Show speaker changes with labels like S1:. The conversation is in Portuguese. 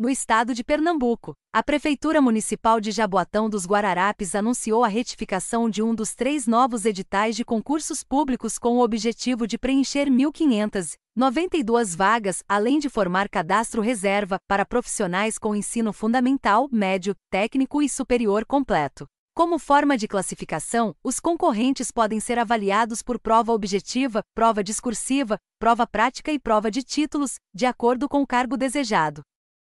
S1: No estado de Pernambuco, a Prefeitura Municipal de Jaboatão dos Guararapes anunciou a retificação de um dos três novos editais de concursos públicos com o objetivo de preencher 1.592 vagas, além de formar cadastro reserva para profissionais com ensino fundamental, médio, técnico e superior completo. Como forma de classificação, os concorrentes podem ser avaliados por prova objetiva, prova discursiva, prova prática e prova de títulos, de acordo com o cargo desejado.